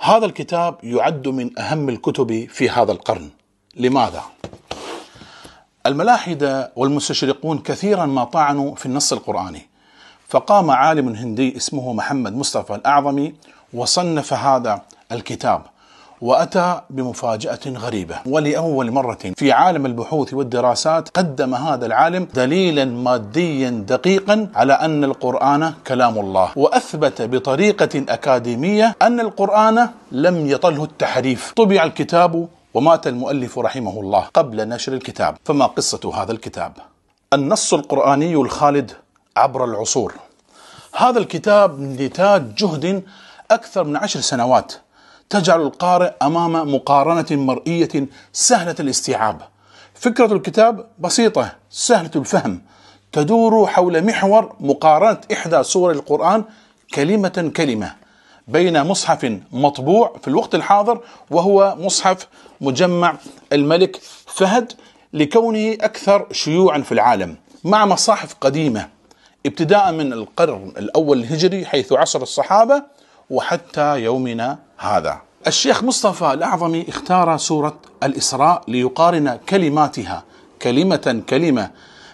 هذا الكتاب يعد من اهم الكتب في هذا القرن لماذا الملاحده والمستشرقون كثيرا ما طعنوا في النص القراني فقام عالم هندي اسمه محمد مصطفى الاعظمي وصنف هذا الكتاب واتى بمفاجاه غريبه ولاول مره في عالم البحوث والدراسات قدم هذا العالم دليلا ماديا دقيقا على ان القران كلام الله واثبت بطريقه اكاديميه ان القران لم يطله التحريف طبع الكتاب ومات المؤلف رحمه الله قبل نشر الكتاب فما قصه هذا الكتاب النص القراني الخالد عبر العصور هذا الكتاب نتاج جهد اكثر من عشر سنوات تجعل القارئ أمام مقارنة مرئية سهلة الاستيعاب فكرة الكتاب بسيطة سهلة الفهم تدور حول محور مقارنة إحدى سور القرآن كلمة كلمة بين مصحف مطبوع في الوقت الحاضر وهو مصحف مجمع الملك فهد لكونه أكثر شيوعا في العالم مع مصاحف قديمة ابتداء من القرن الأول الهجري حيث عصر الصحابة وحتى يومنا هذا الشيخ مصطفى الأعظمي اختار سورة الإسراء ليقارن كلماتها كلمة كلمة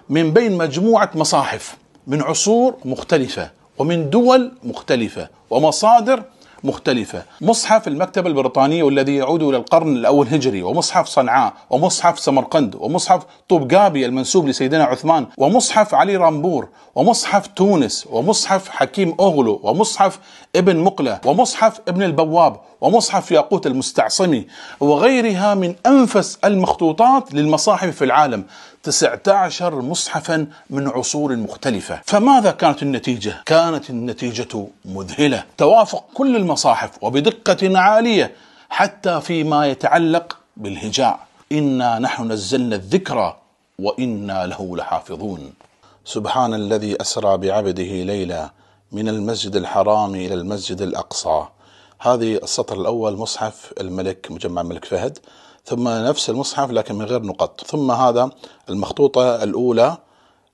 من بين مجموعة مصاحف من عصور مختلفة ومن دول مختلفة ومصادر مختلفة مصحف المكتبة البريطانية والذي يعود إلى القرن الأول هجري ومصحف صنعاء ومصحف سمرقند ومصحف طبقابي المنسوب لسيدنا عثمان ومصحف علي رامبور ومصحف تونس ومصحف حكيم أوغلو ومصحف ابن مقلة ومصحف ابن البواب ومصحف ياقوت المستعصمي وغيرها من أنفس المخطوطات للمصاحف في العالم 19 مصحفا من عصور مختلفة فماذا كانت النتيجة؟ كانت النتيجة مذهلة توافق كل المصاحف وبدقة عالية حتى فيما يتعلق بالهجاء إنا نحن نزلنا الذكرى وإنا له لحافظون سبحان الذي أسرى بعبده ليلى من المسجد الحرام إلى المسجد الأقصى هذه السطر الأول مصحف الملك مجمع الملك فهد ثم نفس المصحف لكن من غير نقط ثم هذا المخطوطة الأولى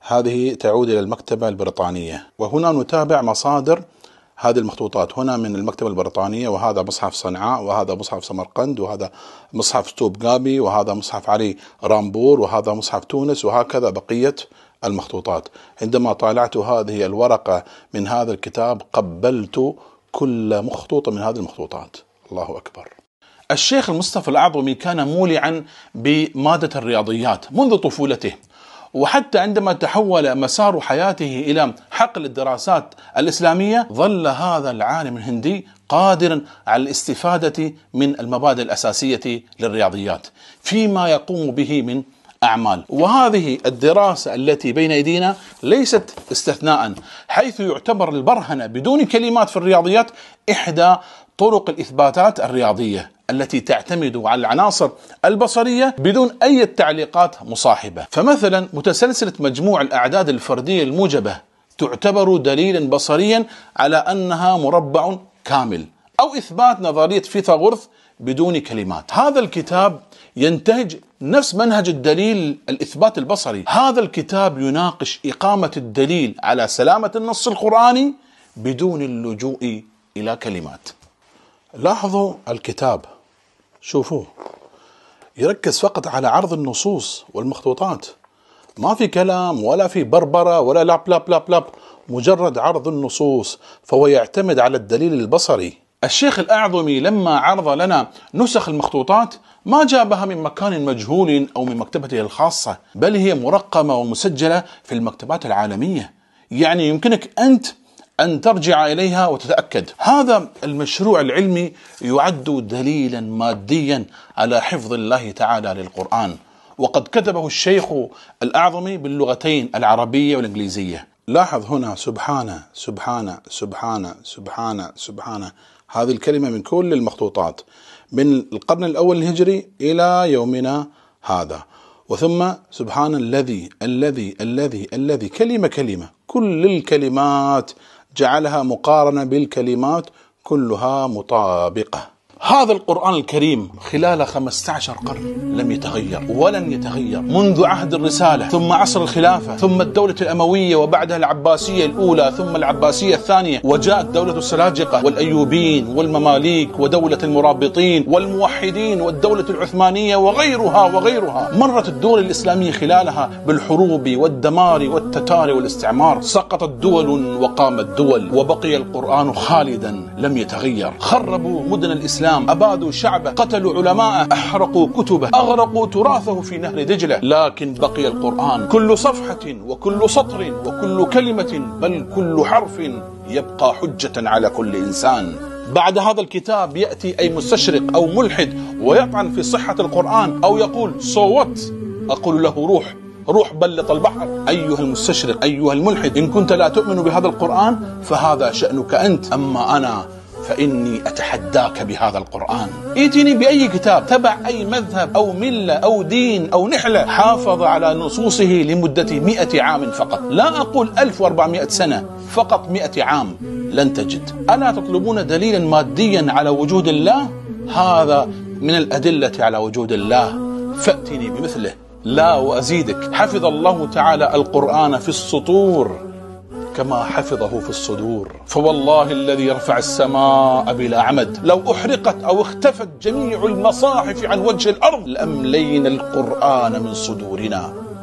هذه تعود إلى المكتبة البريطانية وهنا نتابع مصادر هذه المخطوطات هنا من المكتبة البريطانية وهذا مصحف صنعاء وهذا مصحف سمرقند وهذا مصحف توب جابي وهذا مصحف علي رامبور وهذا مصحف تونس وهكذا بقية المخطوطات عندما طالعت هذه الورقة من هذا الكتاب قبلت كل مخطوطة من هذه المخطوطات الله أكبر الشيخ المصطفى الأعظمي كان مولعا بمادة الرياضيات منذ طفولته وحتى عندما تحول مسار حياته الى حقل الدراسات الاسلاميه ظل هذا العالم الهندي قادرا على الاستفاده من المبادئ الاساسيه للرياضيات فيما يقوم به من أعمال وهذه الدراسة التي بين أيدينا ليست استثناء حيث يعتبر البرهنة بدون كلمات في الرياضيات إحدى طرق الإثباتات الرياضية التي تعتمد على العناصر البصرية بدون أي تعليقات مصاحبة فمثلا متسلسلة مجموع الأعداد الفردية الموجبة تعتبر دليلا بصريا على أنها مربع كامل أو إثبات نظرية فيثاغورث بدون كلمات هذا الكتاب ينتهج نفس منهج الدليل الإثبات البصري هذا الكتاب يناقش إقامة الدليل على سلامة النص القرآني بدون اللجوء إلى كلمات لاحظوا الكتاب شوفوه يركز فقط على عرض النصوص والمخطوطات ما في كلام ولا في بربرة ولا لاب لاب لاب لاب مجرد عرض النصوص فهو يعتمد على الدليل البصري الشيخ الأعظمي لما عرض لنا نسخ المخطوطات ما جابها من مكان مجهول أو من مكتبته الخاصة بل هي مرقمة ومسجلة في المكتبات العالمية يعني يمكنك أنت أن ترجع إليها وتتأكد هذا المشروع العلمي يعد دليلا ماديا على حفظ الله تعالى للقرآن وقد كتبه الشيخ الأعظمي باللغتين العربية والإنجليزية لاحظ هنا سبحانه سبحانه سبحانه سبحانه سبحانه هذه الكلمة من كل المخطوطات من القرن الأول الهجري إلى يومنا هذا وثم سبحان الذي الذي الذي الذي كلمة كلمة كل الكلمات جعلها مقارنه بالكلمات كلها مطابقه هذا القرآن الكريم خلال 15 قرن لم يتغير ولن يتغير منذ عهد الرسالة ثم عصر الخلافة ثم الدولة الأموية وبعدها العباسية الأولى ثم العباسية الثانية وجاءت دولة السلاجقة والأيوبين والمماليك ودولة المرابطين والموحدين والدولة العثمانية وغيرها وغيرها مرت الدول الإسلامية خلالها بالحروب والدمار والتتار والاستعمار سقطت دول وقامت دول وبقي القرآن خالدا لم يتغير خربوا مدن الإسلام الإسلام أبادوا شعبه قتلوا علماءه أحرقوا كتبه أغرقوا تراثه في نهر دجلة لكن بقي القرآن كل صفحة وكل سطر وكل كلمة بل كل حرف يبقى حجة على كل إنسان بعد هذا الكتاب يأتي أي مستشرق أو ملحد ويطعن في صحة القرآن أو يقول صوت أقول له روح روح بلط البحر أيها المستشرق أيها الملحد إن كنت لا تؤمن بهذا القرآن فهذا شأنك أنت أما أنا فإني أتحداك بهذا القرآن ايتني بأي كتاب تبع أي مذهب أو ملة أو دين أو نحلة حافظ على نصوصه لمدة مئة عام فقط لا أقول 1400 سنة فقط مئة عام لن تجد ألا تطلبون دليلا ماديا على وجود الله هذا من الأدلة على وجود الله فأتني بمثله لا وأزيدك حفظ الله تعالى القرآن في السطور كما حفظه في الصدور فوالله الذي رفع السماء بلا عمد لو أحرقت أو اختفت جميع المصاحف عن وجه الأرض لأملينا القرآن من صدورنا